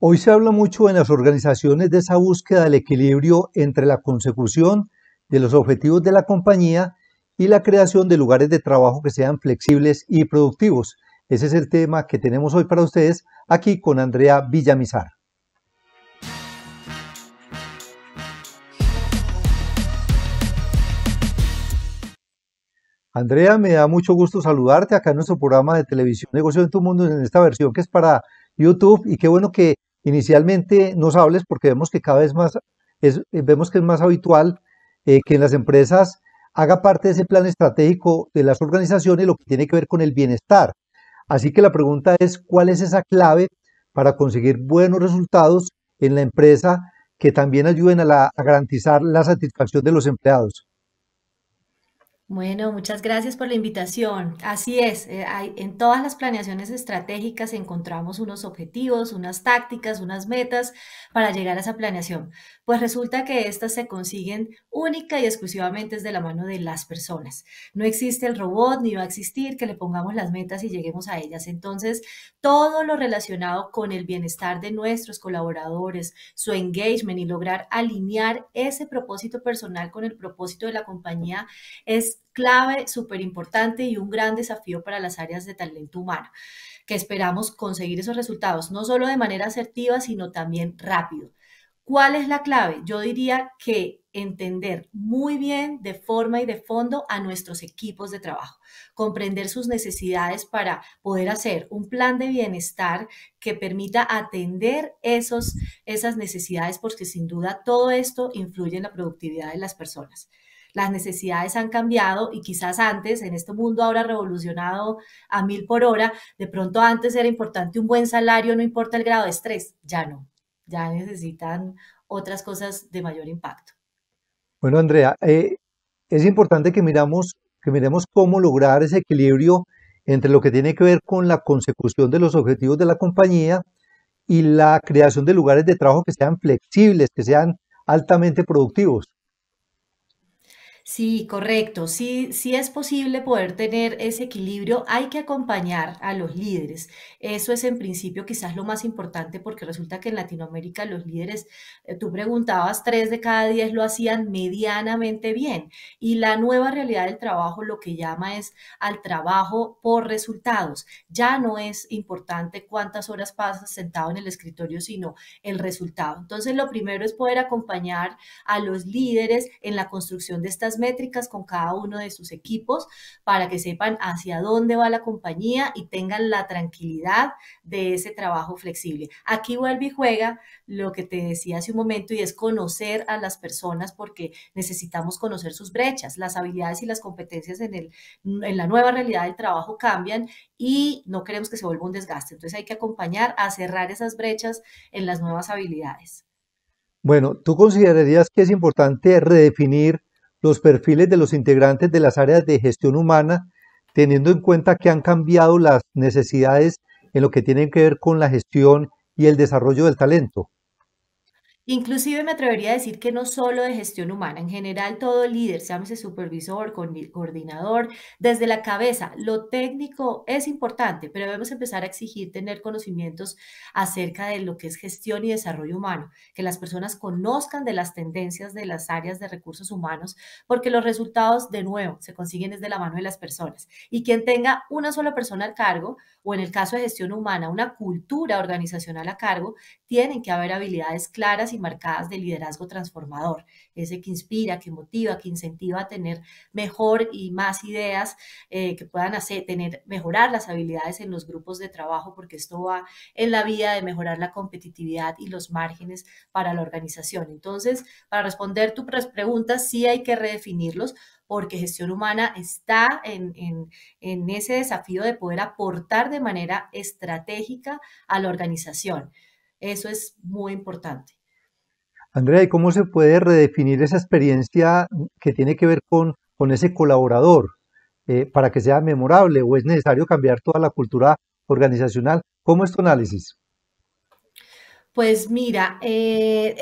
Hoy se habla mucho en las organizaciones de esa búsqueda del equilibrio entre la consecución de los objetivos de la compañía y la creación de lugares de trabajo que sean flexibles y productivos. Ese es el tema que tenemos hoy para ustedes aquí con Andrea Villamizar. Andrea, me da mucho gusto saludarte acá en nuestro programa de televisión Negocio en tu Mundo en esta versión que es para YouTube y qué bueno que inicialmente nos hables porque vemos que cada vez más es, eh, vemos que es más habitual eh, que en las empresas haga parte de ese plan estratégico de las organizaciones lo que tiene que ver con el bienestar. Así que la pregunta es, ¿cuál es esa clave para conseguir buenos resultados en la empresa que también ayuden a, la, a garantizar la satisfacción de los empleados? Bueno, muchas gracias por la invitación. Así es, eh, en todas las planeaciones estratégicas encontramos unos objetivos, unas tácticas, unas metas para llegar a esa planeación. Pues resulta que estas se consiguen única y exclusivamente desde la mano de las personas. No existe el robot ni va a existir que le pongamos las metas y lleguemos a ellas. Entonces, todo lo relacionado con el bienestar de nuestros colaboradores, su engagement y lograr alinear ese propósito personal con el propósito de la compañía es clave, súper importante y un gran desafío para las áreas de talento humano, que esperamos conseguir esos resultados, no solo de manera asertiva, sino también rápido. ¿Cuál es la clave? Yo diría que entender muy bien de forma y de fondo a nuestros equipos de trabajo, comprender sus necesidades para poder hacer un plan de bienestar que permita atender esas necesidades, porque sin duda todo esto influye en la productividad de las personas las necesidades han cambiado y quizás antes, en este mundo ahora revolucionado a mil por hora, de pronto antes era importante un buen salario, no importa el grado de estrés, ya no, ya necesitan otras cosas de mayor impacto. Bueno, Andrea, eh, es importante que miramos, que miremos cómo lograr ese equilibrio entre lo que tiene que ver con la consecución de los objetivos de la compañía y la creación de lugares de trabajo que sean flexibles, que sean altamente productivos. Sí, correcto. Sí, sí es posible poder tener ese equilibrio. Hay que acompañar a los líderes. Eso es en principio quizás lo más importante porque resulta que en Latinoamérica los líderes, eh, tú preguntabas, tres de cada diez lo hacían medianamente bien. Y la nueva realidad del trabajo lo que llama es al trabajo por resultados. Ya no es importante cuántas horas pasas sentado en el escritorio, sino el resultado. Entonces, lo primero es poder acompañar a los líderes en la construcción de estas métricas con cada uno de sus equipos para que sepan hacia dónde va la compañía y tengan la tranquilidad de ese trabajo flexible. Aquí vuelve y juega lo que te decía hace un momento y es conocer a las personas porque necesitamos conocer sus brechas, las habilidades y las competencias en, el, en la nueva realidad del trabajo cambian y no queremos que se vuelva un desgaste. Entonces hay que acompañar a cerrar esas brechas en las nuevas habilidades. Bueno, ¿tú considerarías que es importante redefinir los perfiles de los integrantes de las áreas de gestión humana, teniendo en cuenta que han cambiado las necesidades en lo que tienen que ver con la gestión y el desarrollo del talento. Inclusive me atrevería a decir que no solo de gestión humana, en general todo líder, ese supervisor, coordinador, desde la cabeza, lo técnico es importante, pero debemos empezar a exigir tener conocimientos acerca de lo que es gestión y desarrollo humano, que las personas conozcan de las tendencias de las áreas de recursos humanos, porque los resultados, de nuevo, se consiguen desde la mano de las personas. Y quien tenga una sola persona al cargo, o en el caso de gestión humana, una cultura organizacional a cargo, tienen que haber habilidades claras y marcadas de liderazgo transformador, ese que inspira, que motiva, que incentiva a tener mejor y más ideas eh, que puedan hacer, tener, mejorar las habilidades en los grupos de trabajo, porque esto va en la vía de mejorar la competitividad y los márgenes para la organización. Entonces, para responder tu preguntas, sí hay que redefinirlos porque gestión humana está en, en, ese desafío de poder aportar de manera estratégica a la organización. Eso es muy importante. Andrea, ¿y cómo se puede redefinir esa experiencia que tiene que ver con, con ese colaborador eh, para que sea memorable o es necesario cambiar toda la cultura organizacional? ¿Cómo es tu análisis? Pues mira, eh,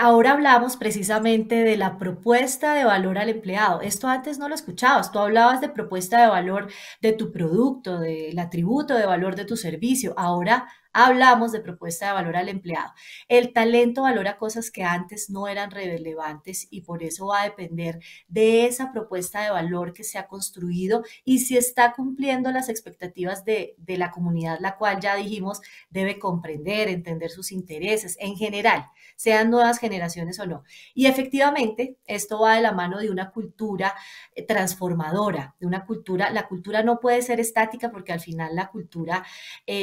ahora hablamos precisamente de la propuesta de valor al empleado. Esto antes no lo escuchabas. Tú hablabas de propuesta de valor de tu producto, del atributo de valor de tu servicio. Ahora hablamos de propuesta de valor al empleado. El talento valora cosas que antes no eran relevantes y por eso va a depender de esa propuesta de valor que se ha construido y si está cumpliendo las expectativas de, de la comunidad, la cual ya dijimos debe comprender, entender sus intereses en general, sean nuevas generaciones o no. Y efectivamente, esto va de la mano de una cultura eh, transformadora, de una cultura, la cultura no puede ser estática porque al final la cultura eh,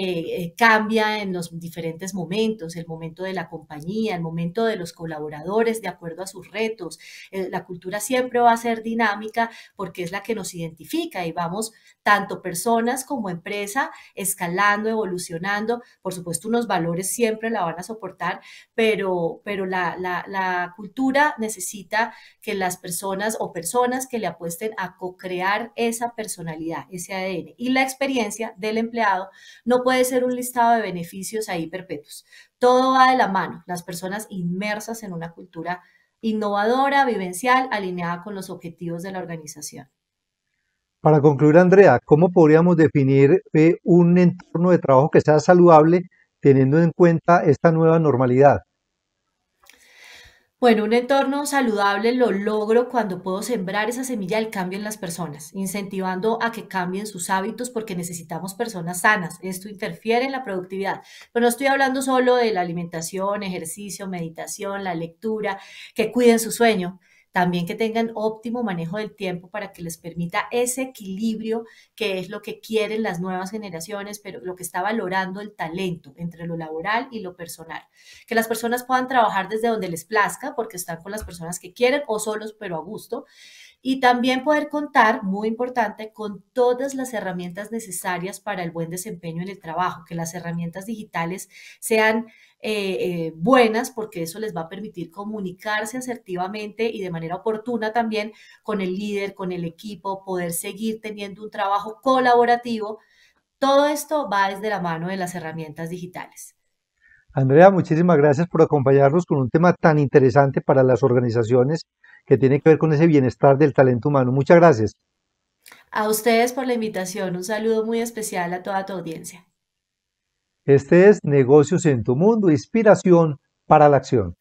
eh, cambia en los diferentes momentos, el momento de la compañía, el momento de los colaboradores de acuerdo a sus retos. Eh, la cultura siempre va a ser dinámica porque es la que nos identifica y vamos tanto personas como empresa escalando, evolucionando. Por supuesto, unos valores siempre la van a soportar, pero, pero la, la, la cultura necesita que las personas o personas que le apuesten a co-crear esa personalidad, ese ADN. Y la experiencia del empleado no puede ser un listado de beneficios ahí perpetuos. Todo va de la mano, las personas inmersas en una cultura innovadora, vivencial, alineada con los objetivos de la organización. Para concluir, Andrea, ¿cómo podríamos definir eh, un entorno de trabajo que sea saludable teniendo en cuenta esta nueva normalidad? Bueno, un entorno saludable lo logro cuando puedo sembrar esa semilla del cambio en las personas, incentivando a que cambien sus hábitos porque necesitamos personas sanas. Esto interfiere en la productividad. Pero no estoy hablando solo de la alimentación, ejercicio, meditación, la lectura, que cuiden su sueño también que tengan óptimo manejo del tiempo para que les permita ese equilibrio que es lo que quieren las nuevas generaciones, pero lo que está valorando el talento entre lo laboral y lo personal. Que las personas puedan trabajar desde donde les plazca porque están con las personas que quieren o solos pero a gusto y también poder contar, muy importante, con todas las herramientas necesarias para el buen desempeño en el trabajo, que las herramientas digitales sean eh, eh, buenas porque eso les va a permitir comunicarse asertivamente y de manera oportuna también con el líder, con el equipo, poder seguir teniendo un trabajo colaborativo. Todo esto va desde la mano de las herramientas digitales. Andrea, muchísimas gracias por acompañarnos con un tema tan interesante para las organizaciones que tiene que ver con ese bienestar del talento humano. Muchas gracias. A ustedes por la invitación. Un saludo muy especial a toda tu audiencia. Este es Negocios en tu Mundo, inspiración para la acción.